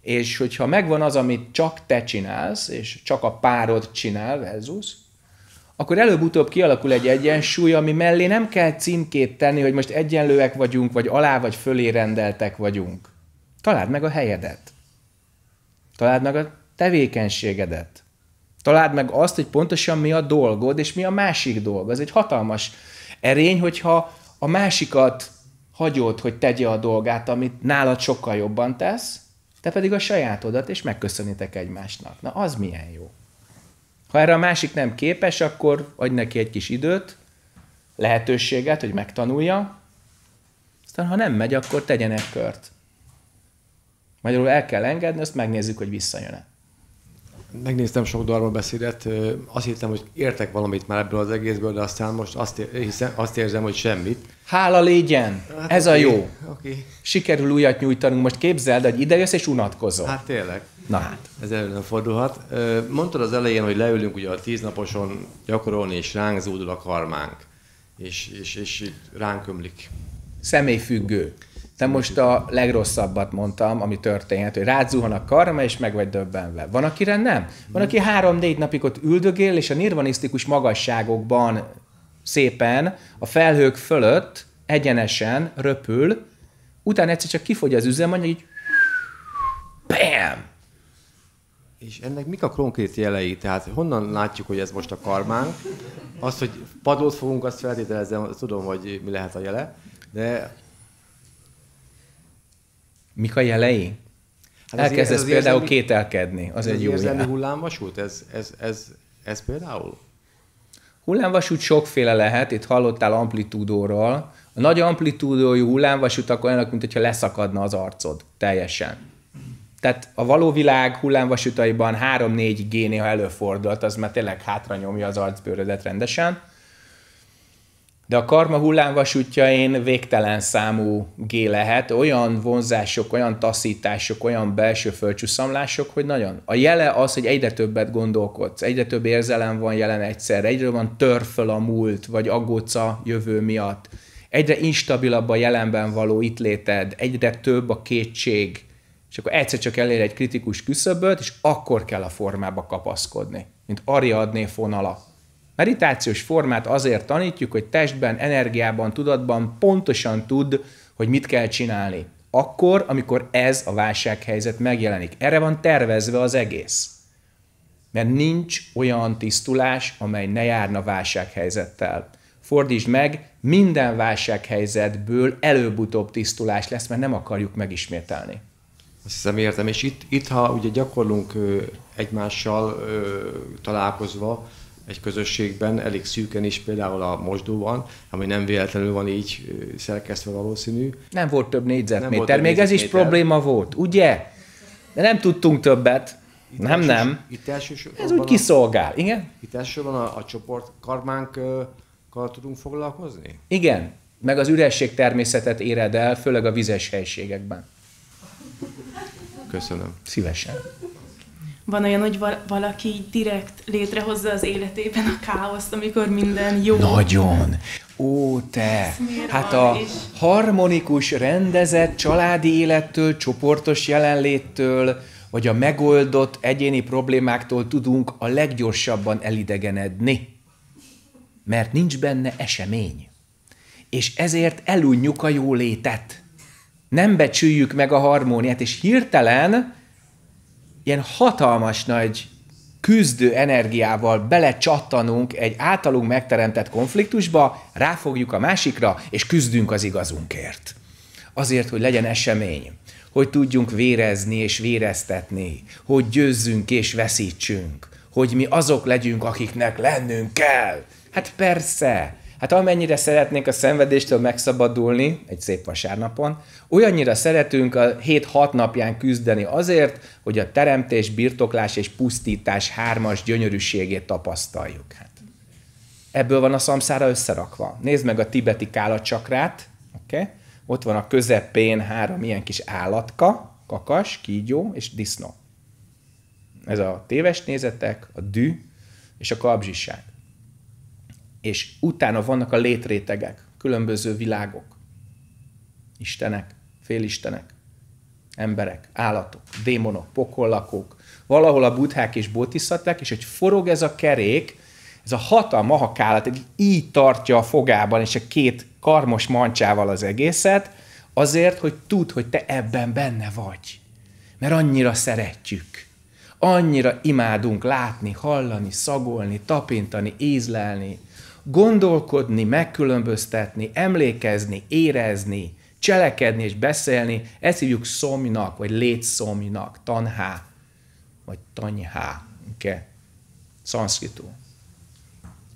És hogyha megvan az, amit csak te csinálsz, és csak a párod csinál, versus, akkor előbb-utóbb kialakul egy egyensúly, ami mellé nem kell címkét tenni, hogy most egyenlőek vagyunk, vagy alá vagy fölé rendeltek vagyunk. Találd meg a helyedet. Találd meg a tevékenységedet. Találd meg azt, hogy pontosan mi a dolgod, és mi a másik dolg. Ez egy hatalmas erény, hogyha a másikat hagyod, hogy tegye a dolgát, amit nálad sokkal jobban tesz, te pedig a sajátodat, és megköszönitek egymásnak. Na, az milyen jó. Ha erre a másik nem képes, akkor adj neki egy kis időt, lehetőséget, hogy megtanulja, aztán ha nem megy, akkor tegyenek kört. Magyarul el kell engedni, azt megnézzük, hogy visszajön-e. Megnéztem sok darma beszédet, azt hittem, hogy értek valamit már ebből az egészből, de aztán most azt, hiszem, azt érzem, hogy semmit. Hála légyen! Hát Ez okay, a jó. Okay. Sikerül újat nyújtanunk. Most képzeld, hogy idejössz és unatkozol. Hát tényleg. Na hát, ez fordulhat. Mondtad az elején, hogy leülünk ugye a tíznaposon gyakorolni, és ránk zúdul a karmánk, és, és, és ránk ömlik. Személyfüggő. Te most a legrosszabbat mondtam, ami történhet, hogy rád zuhan a karma, és meg vagy döbbenve. Van, akire nem. Van, aki három-négy napig ott üldögél, és a nirvanisztikus magasságokban szépen a felhők fölött egyenesen röpül, utána egyszer csak kifogy az üzemanyag, így bam! És ennek mik a konkrét jelei? Tehát honnan látjuk, hogy ez most a karmánk? Az, hogy padlót fogunk, azt feltételezem, tudom, hogy mi lehet a jele, de... Mik a jelei? Hát Elkezdesz ez például érzelmi, kételkedni, az, ez egy jó jel. hullámvasút, ez, ez, ez, ez például? Hullámvasút sokféle lehet, itt hallottál amplitúdóról. A nagy amplitúdójú hullámvasút akkor olyanok, mintha leszakadna az arcod teljesen tehát a való világ hullámvasutaiban 3-4 G ha előfordult, az már tényleg hátra nyomja az arcbőrödet rendesen. De a karma hullámvasútjain végtelen számú G lehet, olyan vonzások, olyan taszítások, olyan belső fölcsúszamlások, hogy nagyon. A jele az, hogy egyre többet gondolkodsz, egyre több érzelem van jelen egyszerre, egyre van tör föl a múlt, vagy aggódsz a jövő miatt. Egyre instabilabb a jelenben való itt léted, egyre több a kétség, és akkor egyszer csak elér egy kritikus küszöböt, és akkor kell a formába kapaszkodni, mint Ariadné fonala. Meditációs formát azért tanítjuk, hogy testben, energiában, tudatban pontosan tud, hogy mit kell csinálni. Akkor, amikor ez a válsághelyzet megjelenik. Erre van tervezve az egész. Mert nincs olyan tisztulás, amely ne járna válsághelyzettel. Fordítsd meg, minden válsághelyzetből előbb-utóbb tisztulás lesz, mert nem akarjuk megismételni. Azt hiszem értem. És itt, itt ha ugye gyakorlunk egymással találkozva, egy közösségben, elég szűken is, például a mosdóban, ami nem véletlenül van így szerkesztve valószínű. Nem volt több négyzetméter, még négyzetméter. ez is probléma volt, ugye? De nem tudtunk többet. Itt nem, elsős, nem. Itt elsősorban ez úgy kiszolgál, igen? Itt elsősorban a, a csoport karmánkkal tudunk foglalkozni? Igen, meg az üresség természetet éred el, főleg a vizes helységekben. Köszönöm. Szívesen. Van olyan, hogy valaki direkt létrehozza az életében a káoszt, amikor minden jó. Nagyon. Ó, te! Hát a harmonikus, rendezett családi élettől, csoportos jelenléttől, vagy a megoldott egyéni problémáktól tudunk a leggyorsabban elidegenedni. Mert nincs benne esemény. És ezért elunjuk a jólétet nem becsüljük meg a harmóniát, és hirtelen ilyen hatalmas nagy küzdő energiával belecsattanunk egy általunk megteremtett konfliktusba, ráfogjuk a másikra, és küzdünk az igazunkért. Azért, hogy legyen esemény, hogy tudjunk vérezni és véreztetni, hogy győzzünk és veszítsünk, hogy mi azok legyünk, akiknek lennünk kell. Hát persze, Hát amennyire szeretnénk a szenvedéstől megszabadulni egy szép vasárnapon, olyannyira szeretünk a hét 6 napján küzdeni azért, hogy a teremtés, birtoklás és pusztítás hármas gyönyörűségét tapasztaljuk. Hát. Ebből van a szamszára összerakva. Nézd meg a tibeti kálacsakrát, okay? ott van a közepén három ilyen kis állatka, kakas, kígyó és disznó. Ez a téves nézetek, a dű és a kabzsiság és utána vannak a létrétegek, különböző világok. Istenek, félistenek, emberek, állatok, démonok, pokollakók, valahol a buddhák és bótiszatták, és hogy forog ez a kerék, ez a hatalma egy így tartja a fogában, és a két karmos mancsával az egészet, azért, hogy tud, hogy te ebben benne vagy. Mert annyira szeretjük. Annyira imádunk látni, hallani, szagolni, tapintani, ízlelni, gondolkodni, megkülönböztetni, emlékezni, érezni, cselekedni és beszélni, ezt hívjuk szomjnak, vagy létszomjnak, tanhá, vagy tanyhá, okay? szanszkritul.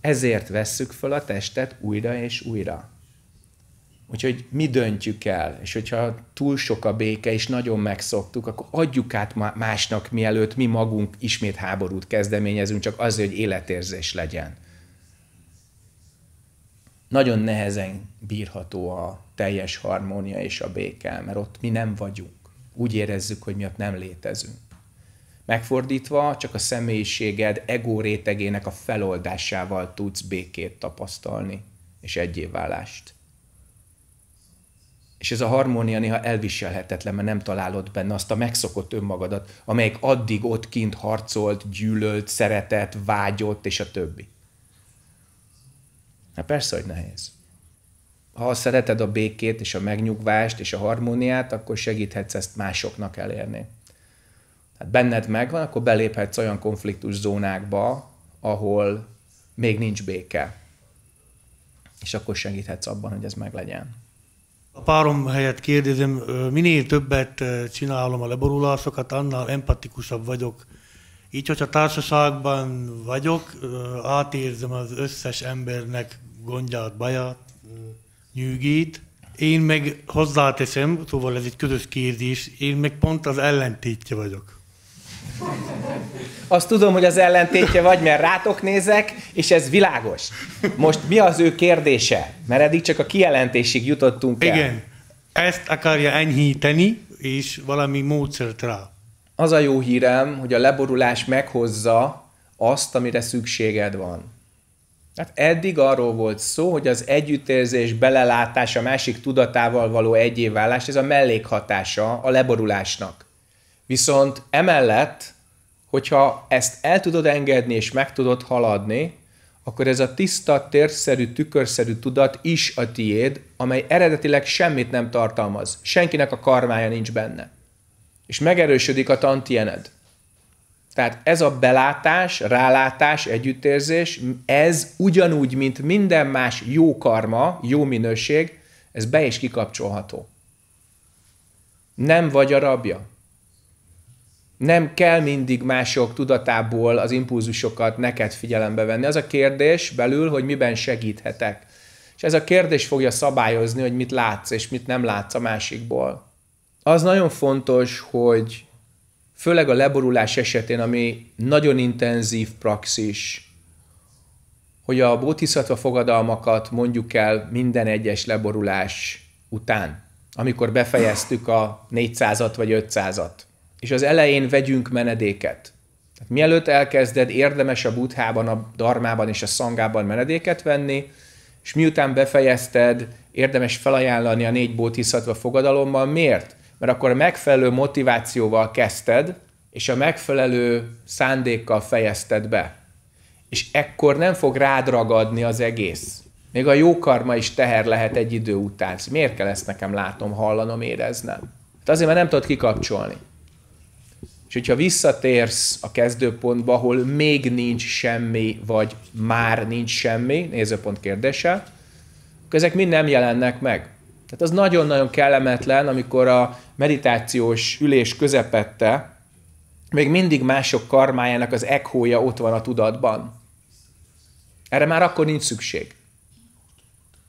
Ezért vesszük fel a testet újra és újra. Úgyhogy mi döntjük el, és hogyha túl sok a béke, és nagyon megszoktuk, akkor adjuk át másnak, mielőtt mi magunk ismét háborút kezdeményezünk, csak azért, hogy életérzés legyen nagyon nehezen bírható a teljes harmónia és a béke, mert ott mi nem vagyunk. Úgy érezzük, hogy miatt nem létezünk. Megfordítva, csak a személyiséged ego rétegének a feloldásával tudsz békét tapasztalni, és egyéválást. És ez a harmónia néha elviselhetetlen, mert nem találod benne azt a megszokott önmagadat, amelyik addig ott kint harcolt, gyűlölt, szeretett, vágyott, és a többi. Na persze, hogy nehéz. Ha szereted a békét és a megnyugvást és a harmóniát, akkor segíthetsz ezt másoknak elérni. Hát benned megvan, akkor beléphetsz olyan konfliktus zónákba, ahol még nincs béke. És akkor segíthetsz abban, hogy ez meglegyen. A párom helyett kérdezem, minél többet csinálom a leborulásokat, annál empatikusabb vagyok. Így, hogyha társaságban vagyok, átérzem az összes embernek gondját, baját, nyűgét. Én meg hozzáteszem, szóval ez egy közös kérdés, én meg pont az ellentétje vagyok. Azt tudom, hogy az ellentétje vagy, mert rátok nézek, és ez világos. Most mi az ő kérdése? Mert eddig csak a kijelentésig jutottunk el. Igen. Ezt akarja enyhíteni, és valami módszert rá. Az a jó hírem, hogy a leborulás meghozza azt, amire szükséged van. Hát eddig arról volt szó, hogy az együttérzés, belelátás, a másik tudatával való egyéválás, ez a mellékhatása a leborulásnak. Viszont emellett, hogyha ezt el tudod engedni és meg tudod haladni, akkor ez a tiszta, térszerű, tükörszerű tudat is a tiéd, amely eredetileg semmit nem tartalmaz. Senkinek a karmája nincs benne. És megerősödik a tantiened. Tehát ez a belátás, rálátás, együttérzés, ez ugyanúgy, mint minden más jó karma, jó minőség, ez be is kikapcsolható. Nem vagy a rabja. Nem kell mindig mások tudatából az impulzusokat neked figyelembe venni. Az a kérdés belül, hogy miben segíthetek. És ez a kérdés fogja szabályozni, hogy mit látsz és mit nem látsz a másikból. Az nagyon fontos, hogy főleg a leborulás esetén, ami nagyon intenzív praxis, hogy a bótiszatva fogadalmakat mondjuk el minden egyes leborulás után, amikor befejeztük a 400-at vagy 500-at. És az elején vegyünk menedéket. Tehát mielőtt elkezded, érdemes a buthában, a darmában és a szangában menedéket venni, és miután befejezted, érdemes felajánlani a négy bótiszatva fogadalommal. Miért? mert akkor a megfelelő motivációval kezdted, és a megfelelő szándékkal fejezted be. És ekkor nem fog rád ragadni az egész. Még a jó karma is teher lehet egy idő után. Miért kell ezt nekem látnom, hallanom, éreznem? Hát azért, mert nem tudod kikapcsolni. És hogyha visszatérsz a kezdőpontba, ahol még nincs semmi, vagy már nincs semmi, nézőpont kérdése, akkor ezek mind nem jelennek meg. Tehát az nagyon-nagyon kellemetlen, amikor a meditációs ülés közepette még mindig mások karmájának az ekhója ott van a tudatban. Erre már akkor nincs szükség.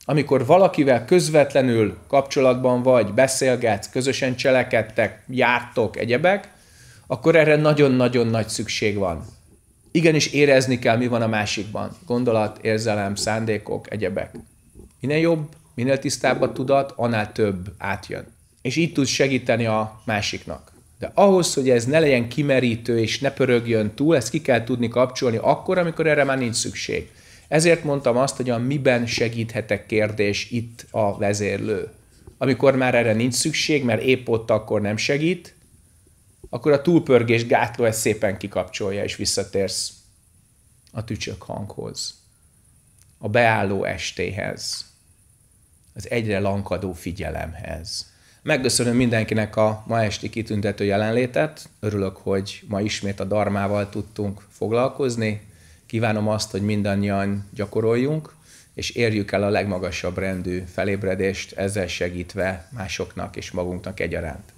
Amikor valakivel közvetlenül kapcsolatban vagy, beszélgetsz, közösen cselekedtek, jártok, egyebek, akkor erre nagyon-nagyon nagy szükség van. Igenis érezni kell, mi van a másikban. Gondolat, érzelem, szándékok, egyebek. Minél jobb, Minél tisztább a tudat, annál több átjön. És így tud segíteni a másiknak. De ahhoz, hogy ez ne legyen kimerítő és ne pörögjön túl, ezt ki kell tudni kapcsolni akkor, amikor erre már nincs szükség. Ezért mondtam azt, hogy a miben segíthetek kérdés itt a vezérlő. Amikor már erre nincs szükség, mert épp ott akkor nem segít, akkor a túlpörgés gátló ezt szépen kikapcsolja, és visszatérsz a tücsök hanghoz, a beálló estéhez, az egyre lankadó figyelemhez. Megköszönöm mindenkinek a ma esti kitüntető jelenlétet. Örülök, hogy ma ismét a darmával tudtunk foglalkozni. Kívánom azt, hogy mindannyian gyakoroljunk, és érjük el a legmagasabb rendű felébredést, ezzel segítve másoknak és magunknak egyaránt.